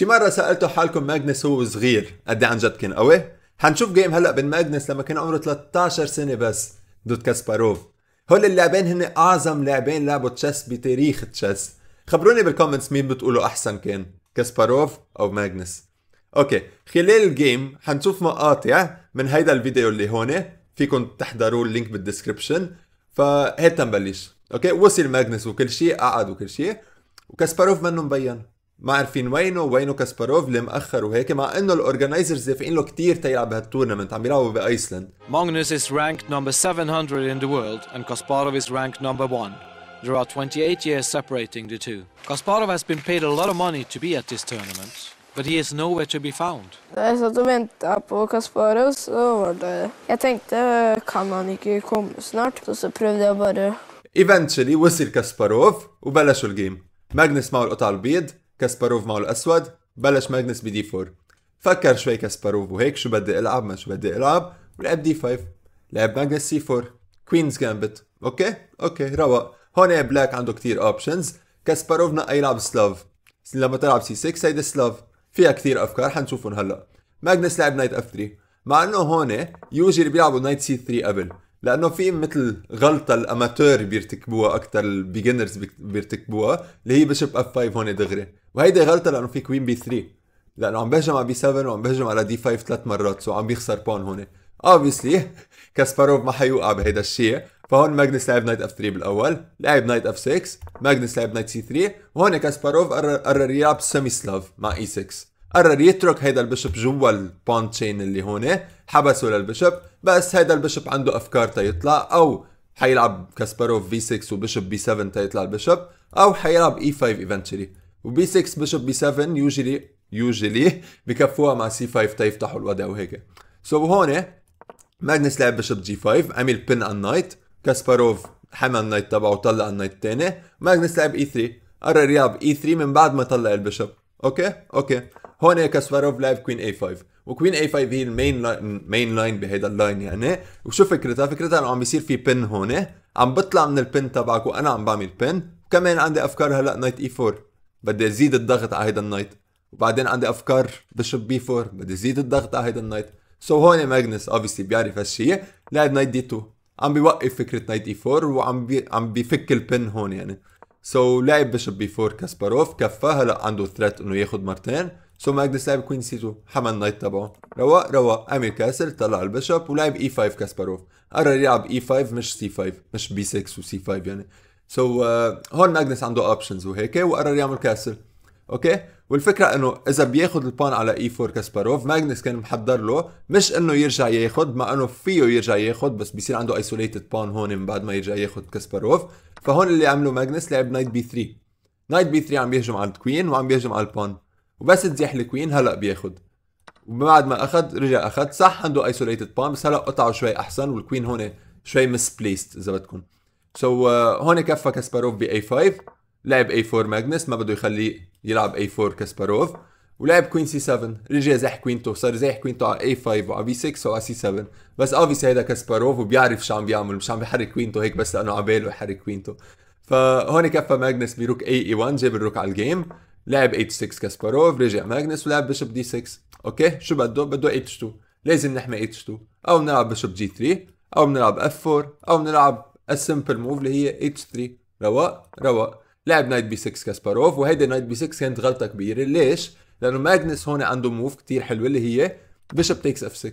شي مرة سألتوا حالكم ماجنس هو صغير قد إيه عن جد كان قوي؟ حنشوف جيم هلا بين ماجنس لما كان عمره 13 سنة بس ضد كاسباروف هول اللاعبين هن أعظم لاعبين لعبوا تشيس بتاريخ تشيس خبروني بالكومنتس مين بتقولوا أحسن كان كاسباروف أو ماجنس اوكي خلال الجيم حنشوف مقاطع من هيدا الفيديو اللي هون فيكم تحضروا اللينك بالديسكربشن فهيدا نبلش اوكي وصل ماجنس وكل شيء قعد وكل شيء وكاسباروف منه مبين ما عارفين وينه وينه كاسباروف اللي مأخر وهيك مع انه الاورجنايزرز دافعين له كثير تيلعب بهالتورنمنت عم بيلعبوا بايسلند Magnus is ranked number 700 in the world and Kasparov is ranked number 1. There are 28 years separating the two. Kasparov has been paid a lot of money to be at this tournament, but he is nowhere to be found. Jag satt och väntade på Kasparov så var det... Jag tänkte, kan han inte komma snart? Så, så prövade jag bara. Eventually وصل كاسباروف وبلشوا الجيم. ماجنس معه القطع البيض كاسباروف معه الاسود بلش ماجنس بدي 4 فكر شوي كاسباروف وهيك شو بدي العب ما شو بدي العب ولعب دي 5 لعب ماجنس سي 4 كوينز جامبت اوكي اوكي روق هون بلاك عنده كتير اوبشنز كاسباروف نقى يلعب سلاف لما تلعب سي 6 هيدي سلاف فيها كتير افكار حنشوفهم هلا ماجنس لعب نايت اف 3 مع انه هون يوجي اللي بيلعبوا نايت سي 3 قبل لانه في مثل غلطه الاماتور بيرتكبوها اكثر البيجنرز بيرتكبوها اللي هي بشب اف 5 هون دغري وهيدي غلطه لانه في كوين بي 3 لانه عم بهجم على بي 7 وعم بهجم على دي 5 ثلاث مرات سو عم بيخسر بون هون اوبسلي كاسباروف ما حيوقع بهيدا الشيء فهون ماجنس لعب نايت اف 3 بالاول لعب نايت اف 6 ماجنس لعب نايت سي 3 وهون كاسباروف قرر يلعب سيمي سلاف مع اي e 6 قرر يترك هيدا البشب جوا البون تشين اللي هون حبسوا للبشب بس هيدا البشب عنده افكار تيطلع او حيلعب كاسباروف في 6 وبشب بي 7 تيطلع البشب او حيلعب اي 5 ايفنتشلي وبي 6 بشب بي 7 يوجلي يوجلي بكفوها مع سي 5 تيفتحوا الوضع وهيك سو so هون ماجنس لعب بشب جي 5 عمل بن على النايت كاسباروف حمى النايت تبعه وطلع النايت الثاني ماجنس لعب اي e 3 قرر يلعب اي e 3 من بعد ما طلع البشب اوكي اوكي هون كاسباروف لعب كوين اي 5 وكوين اي 5 هي المين لاين مين لاين بهيدا اللاين يعني وشو فكرتها فكرتها انه عم بيصير في بن هون عم بطلع من البن تبعك وانا عم بعمل بن كمان عندي افكار هلا نايت اي 4 بدي ازيد الضغط على هيدا النايت وبعدين عندي افكار بشب بي 4 بدي ازيد الضغط على هيدا النايت سو so هون ماجنس اوبسلي بيعرف هالشيء لعب نايت دي 2 عم بيوقف فكره نايت اي 4 وعم بي عم بيفك البن هون يعني سو so لعب بشب بي 4 كاسباروف كفى هلا عنده ثريت انه ياخذ مرتين سو ماجنس لاعب كوين سي2 حمل نايت تبعه رواق رواق عمل كاسل طلع البشب ولعب اي 5 كاسباروف قرر يلعب اي 5 مش سي 5 مش بي 6 وسي 5 يعني سو so, uh, هون ماجنس عنده اوبشنز وهيك وقرر يعمل كاسل اوكي okay? والفكره انه اذا بياخذ البان على اي 4 كاسباروف ماجنس كان محضر له مش انه يرجع ياخذ مع انه فيه يرجع ياخذ بس بيصير عنده ايسوليتد بان هون من بعد ما يرجع ياخذ كاسباروف فهون اللي عمله ماجنس لعب نايت بي 3 نايت بي 3 عم بيهجم على الكوين وعم بيهجم على البان وبس تزيح الكوين هلا بياخد وبعد ما اخذ رجع اخذ صح عنده ايسوليتد بام بس هلا قطعه شوي احسن والكوين هون شوي مس بليست اذا بدكم سو so, uh, هون كفى كاسباروف ب a 5 لعب a 4 ماجنس ما بده يخليه يلعب a 4 كاسباروف ولعب كوين سي 7 رجع زاح كوينته صار زاح كوينته على a 5 وعلى b 6 وعلى c 7 بس اوبس هيدا كاسباروف وبيعرف شو عم بيعمل مش عم بيحرك كوينته هيك بس لانه على باله يحرك كوينته فهون كفى ماجنس بروك a 1 e جاب الروك على الجيم لعب H6 كاسباروف رجع ماجنس ولعب بشب D6 اوكي شو بده بده H2 لازم نحمي H2 او بنلعب بشب G3 او بنلعب F4 او بنلعب السمبل موف اللي هي H3 رواق رواق لعب نايت B6 كاسباروف وهيدي نايت B6 كانت غلطه كبيره ليش؟ لانه ماجنس هون عنده موف كتير حلوه اللي هي بشب تيكس f 6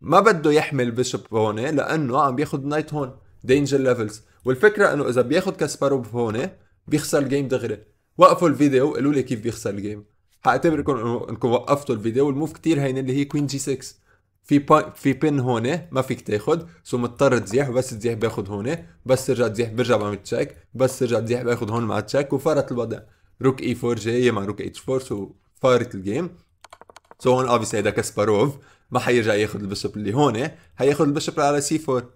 ما بده يحمل بشب هون لانه عم بياخد نايت هون دينجر ليفلز والفكره انه اذا بياخد كاسباروف هون بيخسر الجيم دغري وقفوا الفيديو قالوا لي كيف بيخسر الجيم حاعتبركم انكم وقفتوا الفيديو والموف كتير هين اللي هي كوين جي 6 في في بين هون ما فيك تاخذ سو مضطر تزيح بس تزيح باخذ هون بس ترجع تزيح برجع بعمل تشيك بس ترجع تزيح باخذ هون مع تشيك وفرت الوضع روك اي 4 جايه مع روك اتش 4 سو فارت الجيم سو هون اوبس هيدا كاسباروف ما حيرجع ياخذ البشب اللي هون حياخذ البشب على سي 4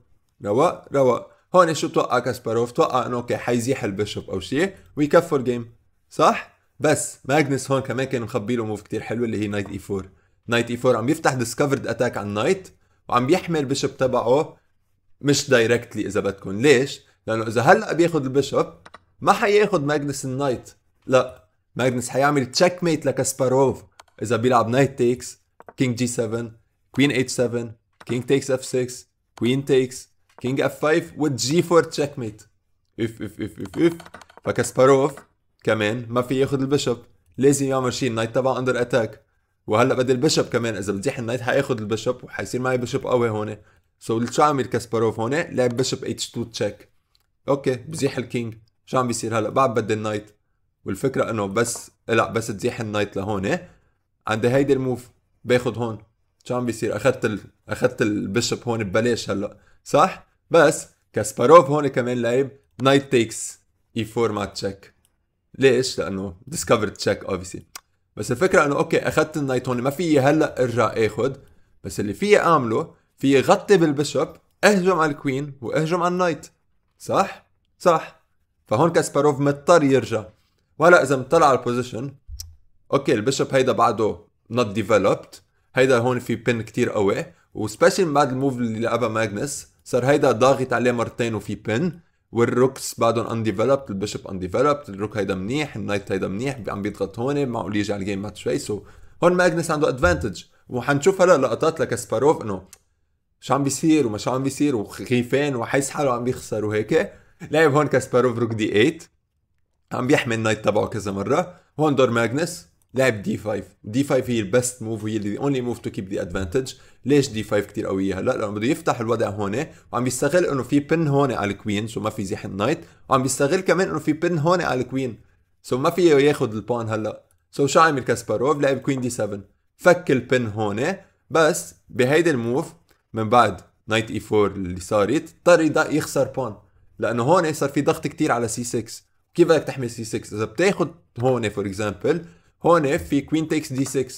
روا روا هون شو توقع كاسباروف توقع انه اوكي حيزيح البشب او شيء ويكفوا الجيم صح بس ماجنس هون كمان كان مخبي له موف كتير حلو اللي هي نايت اي 4 نايت اي 4 عم يفتح ديسكفرد اتاك على النايت وعم بيحمل البيشب تبعه مش دايركتلي اذا بدكم ليش لانه اذا هلا بياخذ البيشب ما حياخذ ماجنس النايت لا ماجنس حيعمل تشيك ميت لكاسباروف اذا بيلعب نايت تيكس كينج جي 7 كوين اتش 7 كينج تيكس اف 6 كوين تيكس كينج اف 5 وجي 4 تشيك ميت اف اف اف اف اف فكاسباروف كمان ما في ياخذ البشب لازم يعمل شيء النايت تبعه اندر اتاك وهلا بدي البشب كمان اذا بتزيح النايت حياخذ البشب وحيصير معي بشب قوي هون سو so, شو عمل كاسباروف هون لعب بشب اتش 2 تشيك اوكي بزيح الكينج شو عم بيصير هلا بعد بدي النايت والفكره انه بس لا بس تزيح النايت لهون عندي هيدي الموف باخذ هون شو عم بيصير اخذت ال... اخذت البشب هون ببلاش هلا صح بس كاسباروف هون كمان لعب نايت تيكس اي 4 مع تشيك ليش؟ لانه ديسكفر تشيك اوبسي بس الفكره انه اوكي اخذت النايت هون ما في هلا ارجع اخذ بس اللي فيي اعمله فيي غطي بالبشب اهجم على الكوين واهجم على النايت صح؟ صح فهون كاسباروف مضطر يرجع وهلا اذا مطلع على البوزيشن اوكي البشب هيدا بعده نوت ديفلوبت هيدا هون في بن كتير قوي وسبيشلي بعد الموف اللي لعبها ماجنس صار هيدا ضاغط عليه مرتين وفي بن والروكس بعدهم انديفلوبت البيشوب انديفلوبت الروك هيدا منيح النايت هيدا منيح عم بيضغط هون معقول يجي على الجيم شوي سو هون ماجنس عنده ادفانتج وحنشوف هلا لقطات لكاسباروف انه شو عم بيصير وما شو عم بيصير وخيفان وحيس حاله عم بيخسر وهيك لعب هون كاسباروف روك دي 8 عم بيحمي النايت تبعه كذا مره هون دور ماجنس لعب دي 5 دي 5 هي البست موف وهي اللي اونلي موف تو كيب ذا ادفانتج ليش دي 5 كثير قويه هلا لانه بده يفتح الوضع هون وعم بيستغل انه في بن هون على الكوين سو ما في زيح النايت وعم بيستغل كمان انه في بن هون على الكوين سو ما فيه ياخذ البون هلا سو شو عمل كاسباروف لعب كوين دي 7 فك البن هون بس بهيدي الموف من بعد نايت اي 4 اللي صارت اضطر يخسر بون لانه هون صار في ضغط كتير على سي 6 كيف بدك تحمي سي 6 اذا بتاخذ هون فور اكزامبل هون اف في كوين تيكس دي 6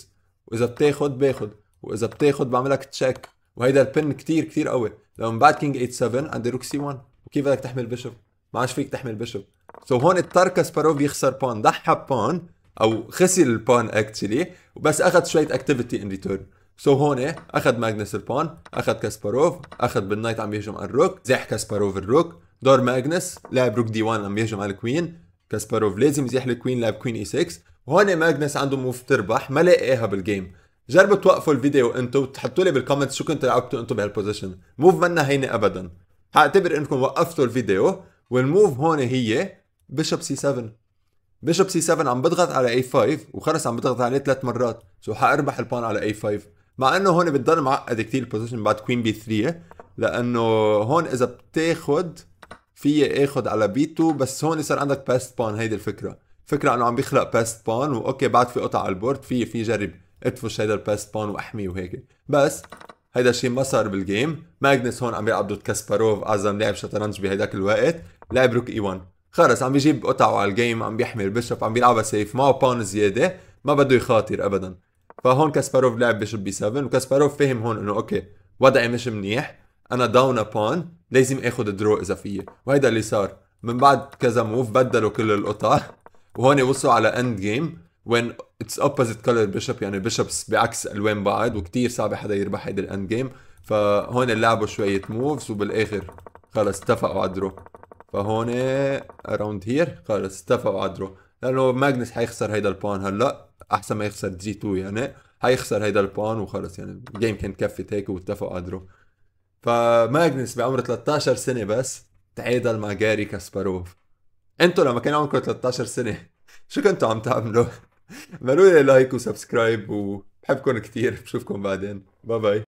واذا بتاخذ باخذ واذا بتاخذ بعمل لك تشيك وهيدا البن كثير كثير قوي لو من بعد كينج 8 7 عند روك سي 1 وكيف بدك تحمل بيشوب ما عادش فيك تحمل بيشوب سو so هون اضطر كاسباروف يخسر بون ضحى بون او خسر البون اكشلي وبس اخذ شويه اكتيفيتي ان ريتيرن سو هون اخذ ماجنس البون اخذ كاسباروف اخذ بالنايت عم يهجم على الروك زاح كاسباروف الروك دور ماجنس لاعب روك دي 1 عم يهجم على الكوين كاسباروف لازم يزيح الكوين لاعب كوين اي 6 وهون ماجنس عنده موف تربح ما لاقيها بالجيم جربوا توقفوا الفيديو انتم وتحطوا لي بالكومنت شو كنتوا لعبتوا انتم بهالبوزيشن موف منا هينه ابدا حاعتبر انكم وقفتوا الفيديو والموف هون هي بيشوب سي 7 بيشوب سي 7 عم بضغط على اي 5 وخلص عم بضغط عليه ثلاث مرات سو حاربح البون على اي 5 مع انه هون بتضل معقد كثير البوزيشن بعد كوين بي 3 لانه هون اذا بتاخذ في اخذ على بي 2 بس هون صار عندك باست بون هيدي الفكره فكره انه عم بيخلق باست بان واوكي بعد في قطع على البورد في في جرب ادفش هيدا الباست بان واحميه وهيك بس هيدا الشيء ما صار بالجيم ماجنس هون عم بيلعب ضد كاسباروف اعظم لاعب شطرنج بهيداك الوقت لعب روك اي 1 خلص عم بيجيب قطعه على الجيم عم بيحمي البشب عم بيلعبها سيف معه بان زياده ما بده يخاطر ابدا فهون كاسباروف لعب بشب بي 7 وكاسباروف فهم هون انه اوكي وضعي مش منيح انا داون بان لازم اخذ درو اذا فيي وهيدا اللي صار من بعد كذا موف بدلوا كل القطع وهون وصلوا على اند جيم وين اتس اوبوزيت كلر بيشب يعني بيشوبس بعكس الوان بعض وكتير صعب حدا يربح هيدا الاند جيم فهون لعبوا شويه موفز وبالاخر خلص اتفقوا على درو فهون اراوند هير خلص اتفقوا على درو لانه ماجنس حيخسر هيدا البون هلا احسن ما يخسر جي 2 يعني حيخسر هيدا البون وخلص يعني الجيم كان كفت هيك واتفقوا على درو فماجنس بعمر 13 سنه بس تعادل مع جاري كاسباروف انتوا لما كان عمركم 13 سنه شو كنتوا عم تعملوا؟ اعملوا لي لايك وسبسكرايب وبحبكم كثير بشوفكم بعدين باي باي